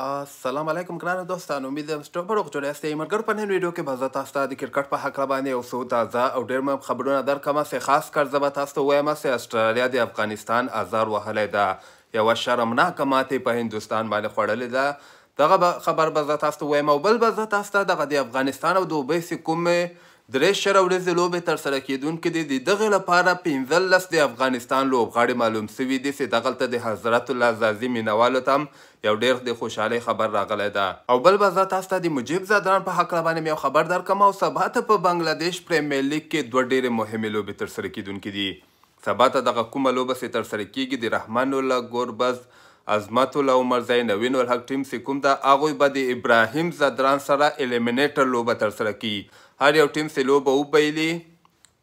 السلام علیکم ګران دوستانو امید یم ستاسو په روغ جوړ یاست مرګر په نن ویډیو کې به زه تاسو ته د کرکټ په حق باندې یو څو تازه او ډېر مهم خبرونه درکوم چې خاص کر زه به تاسو ته وایم چې استرالیا د افغانستان ازار وهلی ده یوه شرمناکه ماتې په هندوستان باندې خوړلې ده دغه خبر به زه تاسو ته وایم او بل به زه تاسو ته دغه د افغانستان او دوبۍ سې کومې درې شر ورځې لوبې ترسره کیدونکې دي د دغې لپاره پنځلس د افغانستان لوبغاړي معلوم سوي دي چې دغلته د حضرت الله زازي مینوالو ته یو ډېر د خوشحالۍ خبر راغلی ده او بل به زه تاسو ته د مجیب زادران په هکله باندې یو خبر درکم او سبا ته په بنګلادیش پریمیر لیګ کې دوه ډېرې مهمې لوبې ترسره کیدونکې دي سبا ته دغه کومه لوبه چې ترسره کیږي د رحمان الله ګوربز عظمت الله عمر زین نوین الحق ټیم سکوم دا هغوی به د ابراهیم زدران سره الیمینیټر لوبه ترسره کی هر یو ټیم سې لوبه وبایلي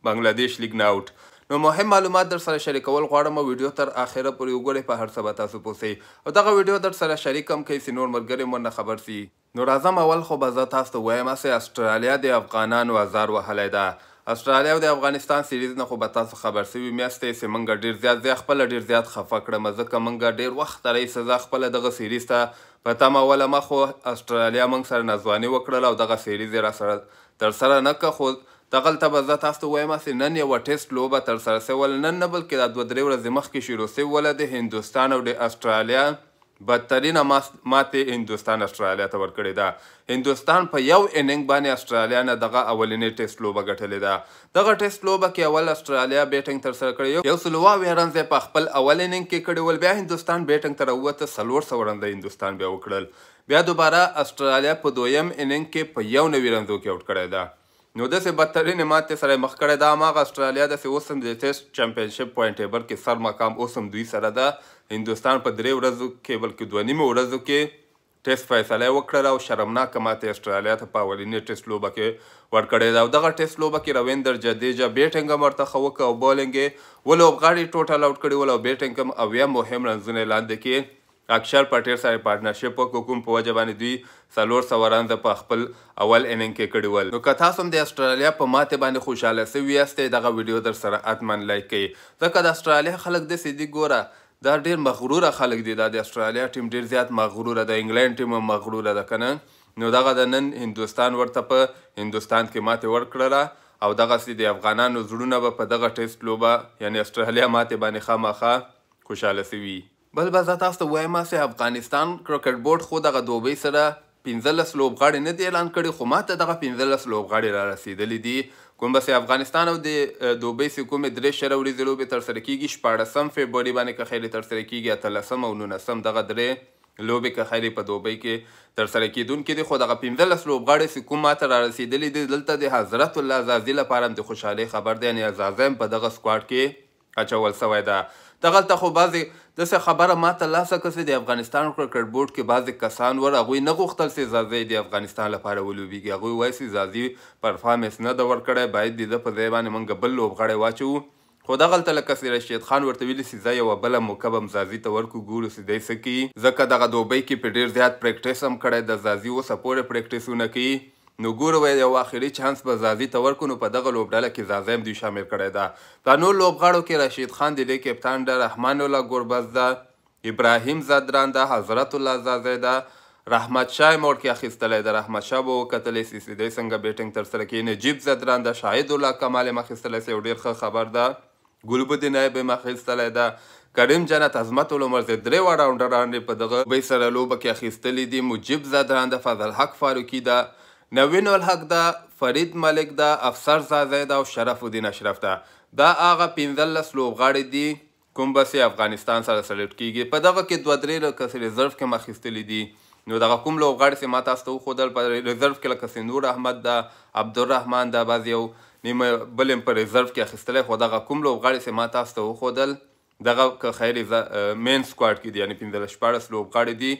بنګلاديش لیګ نه اوټ نو مهم معلومات در سره شریکول غواړم او ویډیو تر اخره پورې وګورئ په هر څه به تاسو پوسې او دغه ویډیو در سره شریک هم کړئ چې نور ملګري مو نه خبر سي نو راځم اول خو به زه تاسو ته وایم هسې استرالیا د افغانانو ازار وهلی ده استرالیا او د افغانستان سیریز نه خو به تاسو خبر سوي میاستې چې مونږ ډیر زیات زی خپل ډیر زیات خفه کړم ځکه مونږ ډیر وخت رئیس زه خپل دغه سیریز ته په تمه وله ما خو استرالیا مونږ سره نځواني وکړله او دغه سیریز را سره تر سره نه که خو دغلته به زه تاسو ته وایم هسې نن یوه ټیسټ لوبه ترسره سوې وله نن نه بلکې دا دوه درې ورځې مخکې شروع سوې وله د هندوستان او د استرالیا بدترینه ماتې هندوستان استرالیا ته ورکړې ده هندوستان په یو اننګ باندې استرالیا نه دغه اولنې ټیسټ لوبه ګټلې ده دغه ټیسټ لوبه کې اول استرالیا بیټینګ ترسره کړې یو سل اووه رنز په خپل اول اننګ کې کړې ول بیا هندوستان بیټینګ تر اوته څلور سوه رنزه هندوستان بیا وکړل بیا دوباره استرالیا په دویم اننګ کې په یو نوي رنزو کې اوټ کړی ده نو داسې بدترینې ماتې سره مخ کړی دا هماغه استرالیا داسې اوس هم د ټیسټ چمپیونشپ پوینټ ټیبل کې سر مقام اوس هم دوی سره ده هندوستان په درې ورځو کې بلکې دوه نیمې ورځو کې ټیسټ فیصله وکړه او شرمناکه ماته استرالیا ته په اولنۍ ټیسټ لوبه کې ورکړې ده او دغه ټیسټ لوبه کې رویندر جډیجا بیټینګ هم ورته ښه وکړه او بولینګ یې ولوبغاړي ټوټل اوټ کړي ول او بیټینګ هم اویا مهم رنزونه لاندې کې اکشر پټیر سره پارټنرشپ په کوم په وجه باندې دوی سلور سوران د په خپل اول انینګ کې کړی ول نو که تاسو هم د استرالیا په ماته باندې خوشاله سوي یاست دغه ویډیو در سره اتمن لایک کړئ ځکه د استرالیا خلک د سیدی ګوره دا ډیر مغروره خلک دي دا د استرالیا ټیم ډیر زیات مغروره ده انګلند ټیم مغروره ده کنه نو دغه د نن هندستان ورته په هندستان کې ماته ورکړه او دغه سي د افغانانو زړونه به په دغه ټیسټ لوبه یعنی استرالیا ماته باندې خامخا خوشاله سوي بل بس تاسو ته وایم چې افغانستان کرکټ بورډ خو دغه دوبۍ سره 15 لوبغاړي نه دی اعلان کړي خو ماته دغه 15 لوبغاړي را رسیدلي دي کوم بس افغانستان او د دوبۍ سکوم درې شر ورځې لوبې تر سره کیږي 14 فبرवरी باندې که خیر تر سره کیږي 13 او 19 دغه درې لوبې که خیر په دوبۍ کې تر سره کیدونکې دي خو دغه 15 لوبغاړي سکوم ماته را رسیدلي دي دلته د حضرت الله زازي لپاره د خوشحالي خبر دی یعنی عزازم په دغه سکواډ کې اچول سوی ده دغلته خو بعضې داسې خبره ما ترلاسه کړه چې د افغانستان کرکټ بورډ کې بعضې کسان ور هغوی نه غوښتل چې ځاځی د افغانستان لپاره ولوبېږي هغوی وایي چې ځاځي پرفارمنس نه ده ورکړی باید د ده په ځای باندې موږ بل لوبغاړی واچوو خو دغلته لکه چې رشید خان ورته ویلي چې زه یوه بله موقع به مزازي ته ورکړو ګورو چې دی څه کوي ځکه دغه دوبۍ کې په ډېر زیات پریکټس هم کړی د ځاځي اوسه پورې پریکټسونه کوي نو ګوره ویل یو اخري چانس به زازي ته ورکړو په دغه لوبډله کې زازی هم دوی شامل کړی ده په نور لوبغاړو کې رشید خان د لیګ کپتان ده رحمان الله ګربز ده ابراهیم زدران ده حضرت الله زازی ده رحمت شاه مورکی اخیستلی ده رحمت شاه به وکتلې سیسیدی څنګه بیټینګ ترسره کوي نجیب زدران ده شاهد الله کمال هم اخیستلی سي یو ډېر ښه خبر ده ګلبدین نایب هم اخیستلی ده کریم جنت عظمت العمر د درې واړه راونډران په دغه لوبې سره لوبه کې اخیستلی دي مجیب زدران د فضل حق فاروقي ده نوین الحق ده فرید ملک ده افسر زازی ده او شرف الدین اشرف ده دا هغه پنځلس لوبغاړي دي کوم بسې افغانستان سره سلیکټ کیږي په دغه کې دوه درې لکه ریزرو کې مخ اخیستلی دي نو دغه کوم لوبغاړي چې ما تاسو ته وښودل په ریزرو کې لکه سندور احمد ده عبدالرحمن ده بعض یو نیمه بل هم په ریزرو کې اخیستلی خو دغه کوم لوبغاړي چې ما تاسو ته وښودل دغه که خیر مین سکواډ کې دي یعنې پنځلس شپاړس لوبغاړي دي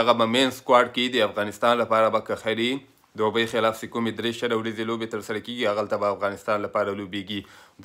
دغه به مین سکواډ کې دي افغانستان لپاره به که خیري د دوبۍ خلاف چې کومې درې شل ورځې لوبې ترسره کیږي هغلته به افغانستان لپاره لوبیږي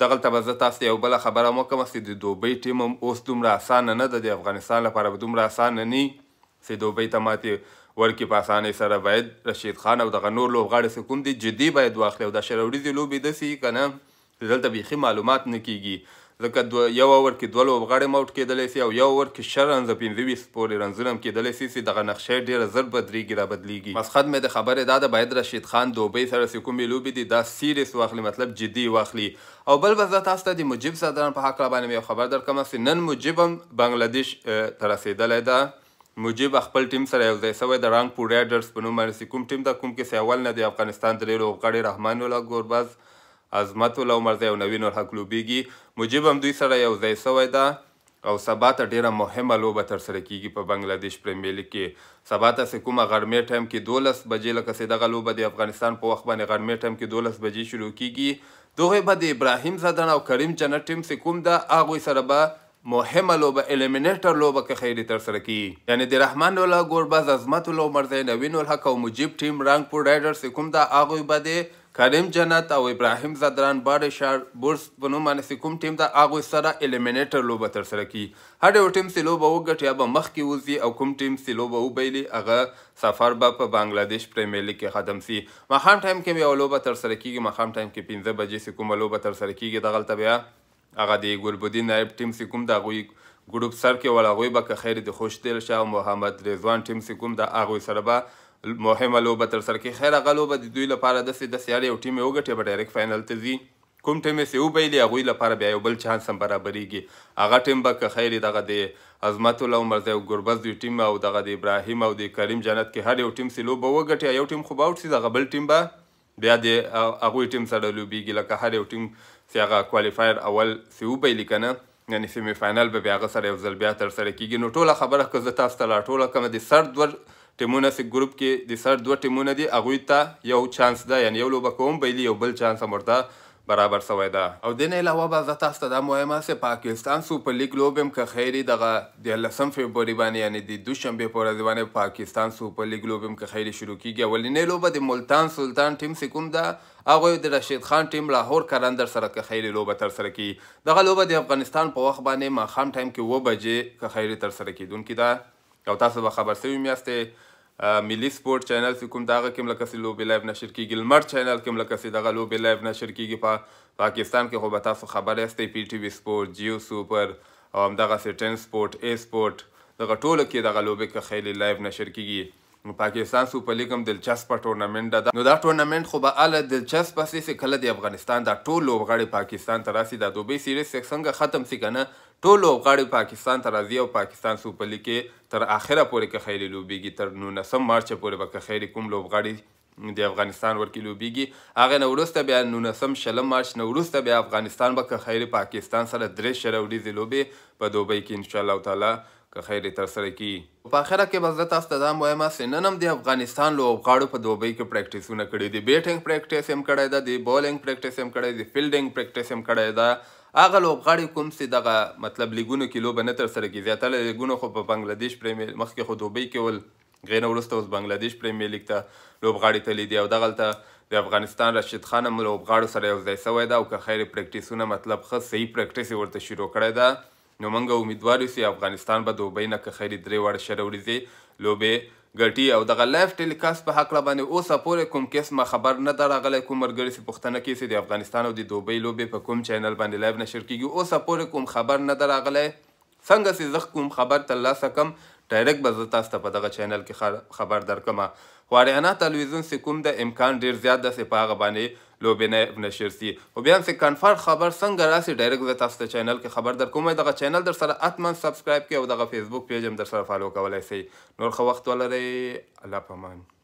دغلته به زه تاسو یو بله خبره هم وکړم چې د دوبۍ ټیم هم اوس دومره اسانه نه ده د افغانستان لپاره به دومره اسانه نه چې دوبۍ ته ماتې ورکې په اسانۍ سره باید رشید خان او دغه نور لوبغاړي چې کوم دي جدي باید واخلي او دا شل ورځې لوبې داسې که نه دلته بیخي معلومات نه کیږي ځکه دو یو اوور کې دوه لوبغاړي موټ کېدلی سي او یو اوور کې شل رنزه پنځه ویشت پورې رنزونه هم کېدلی سي چې دغه نقشه ډېره زر بدلېږي را بدلېږي مسخد مې د خبرې دا ده باید رشید خان دوبۍ سره چې کومې لوبې دي دا سیریس واخلي مطلب جدي واخلي او بل به زه تاسو ته د مجیب صدران په هکله باندې یو خبر درکړم چې نن مجیب هم بنګلادیش ته رسېدلی ده مجيب خپل ټیم سره یو ځای سوی د رنګ پور ریډرز په نوم باندې کوم ټیم ته کوم کې سیول نه دی افغانستان درې لوبغاړي رحمان الله ګورباز عظمت العمر زی او نوین الحق لوبیږي مجیب هم دوی سره یو ځای سوی ده او سبا ته ډیره مهمه لوبه ترسره کیږي په بنګلادیش پریمیر لیګ کې سبا ته چې کومه غرمې ټایم کې دولس بجې لکه چې دغه لوبه د افغانستان په وخت باندې غرمې ټایم کې دولس بجې شروع کیږي دوی به د ابراهیم زدن او کریم جنت ټیم چې کوم ده هغوی سره به مهمه لوبه الیمینیټر لوبه که خیری تر سره کی یعنی د رحمان الله ګورباز عظمت الله مرزی نوین الحق او مجیب ټیم رنګ پور رایډرز کوم دا اغوی بده کریم جنت او ابراهیم زدران باډ شار بورس په نوم باندې کوم ټیم د اغه سره الیمینیټر لوبه تر سره کی هر یو ټیم سی لوبه وګټي یا به مخ کې وځي او کوم ټیم سی لوبه وبېلی هغه سفر به په بنگلاديش پریمیر لیګ کې ختم سی مخام ټایم کې یو لوبه تر سره کیږي مخام ټایم کې 15 بجې سی کومه لوبه تر سره کیږي دغه تبیا هغه دی ګلبدین نائب ټیم سی کوم د غوي ګروپ سر کې ولا غوي به خیر د خوش دل شاه محمد رضوان ټیم سی کوم د اغه سره به مهمه لوبه تر سره کې خیر هغه لوبه د دوی لپاره داسې داسې هر یو ټیم یې وګټي به ډایرکټ فاینل ته ځي کوم ټیم یې سیو بیلي هغوی لپاره بیا یو بل چانس هم برابرېږي هغه ټیم به که خیر دغه د عظمت الله عمرزی او ګربز دوی ټیم او دغه د ابراهیم او د کریم جنت کې هر یو ټیم سې لوبه وګټي یو ټیم خو به اوټ سي دغه بل ټیم به بیا د هغوی ټیم سره لوبېږي لکه هر یو ټیم چې هغه کوالیفایر اول سیو بیلي که نه یعنی سیمی فاینل به بیا هغه سره یو ځل بیا ترسره کېږي نو ټوله خبره که زه تاسو ته راټوله کړمه د سر دوه ټیمونه سي ګروپ کې د سر دوه ټیمونه دي هغوی ته یو چانس ده یعنی یو لوبه کوم بایلي یو بل چانس هم ورته برابر سوی ده او دین علاوه به زه تاسو ته دا مهمه سه پاکستان سوپر لیګ لوب هم که خیري دغه دیارلسم فبروري باندې یعنې د دوشنبې په ورځ باندې پاکستان سوپر لیګ لوب هم که خیري شروع کیږي اولنۍ لوبه د ملتان سلطان ټیم سې کوم ده هغوی د رشید خان ټیم لاهور کرندر سره که خیري لوبه ترسره کی دغه لوبه د افغانستان په وخت باندې ماښام ټایم کې اوه بجې که خیري ترسره کیدونکې ده او تاسو به خبر سوي میاستئ ملي سپورت چینل چې کوم دغه کوم لکه سې لوبي لایو نشر کیږي لمر چینل کوم لکه سې دغه لوبي لایو نشر کیږي په پاکستان کې خو به تاسو خبر یاستئ پی ټي وي سپورت جیو سوپر او همدغسې ټین سپورت ای سپورت دغه ټوله کې دغه لوبي کې خیلی لایو نشر کیږي پاکستان سوپر لیګ هم دلچسپه ټورنمنت ده نو دا ټورنمنت خو به اله دلچسپه سي چې کله د افغانستان دا ټول لوبغاړي پاکستان ته راسي دا دوبۍ سیریز څنګه ختم سي که نه ټول لوبغاړي پاکستان ته راځي او پاکستان سوپر لیګ کې تر اخره پورې که خیلی لوبیږي تر نولسم مارچ پورې به که خیلی کوم لوبغاړي د افغانستان ورکی لوبیږي هغه نه وروسته بیا نولسم شلم مارچ نه وروسته بیا افغانستان به که خیر پاکستان سره درې شره ورځې لوبې په دوبۍ کې انشاءالله تعالی که خیر ترسره کی په اخره کې بس تاسو ته دا مهمه سننم د افغانستان لوبغاړو په دوبۍ کې پریکټیسونه کړي دي بیټینګ پریکټیس هم کړی ده د بولینګ پریکټیس هم کړی دی فیلډینګ پریکټیس هم کړی ده هغه لوبغاړي کوم چې دغه مطلب لیګونو کې لوبه نه ترسره کړي زیاتره لیګونه خو په بنګلاديش پریمیر مخکې خو دوبۍ کې ول غیر وروسته اوس بنګلاديش پریمیر لیګ ته لوبغاړي ته لیدي او دغلته د افغانستان رشید خان هم لوبغاړو سره یو ځای سوی ده او که خیر پریکټیسونه مطلب ښه صحیح پریکټیس یې ورته شروع کړی ده نو موږ امیدوار یو چې افغانستان به دوبۍ نه که خیر درې واړه شره وریځې لوبې ګټي او دغه لایف ټیلیکاست په حق را باندې اوسه پورې کوم قسمه خبر نه در راغلی کوم ملګري سي پوښتنه کې سي د افغانستان او د دوبۍ لوبې په کوم چینل باندې لایو نشر کیږي اوسه پورې کوم خبر نه در راغلی څنګه سي زه کوم خبر ترلاسه کم ډایرک به زه تاسو ته په دغه چینل کې خبر درکمه خو اریانا تلویزیون سي کوم د امکان ډیر زیات د سي پاغه باندې لوبینه نشرسي خو بیا هم کنفر خبر څنګه راسي ډایرکټ زه تاسو ته چینل کې خبر در کوم دغه چینل در سره اتمن سبسکرایب کړئ او دغه فیسبوک پیج هم در سره فالو کولای شئ نور خو وخت ولرئ الله پامان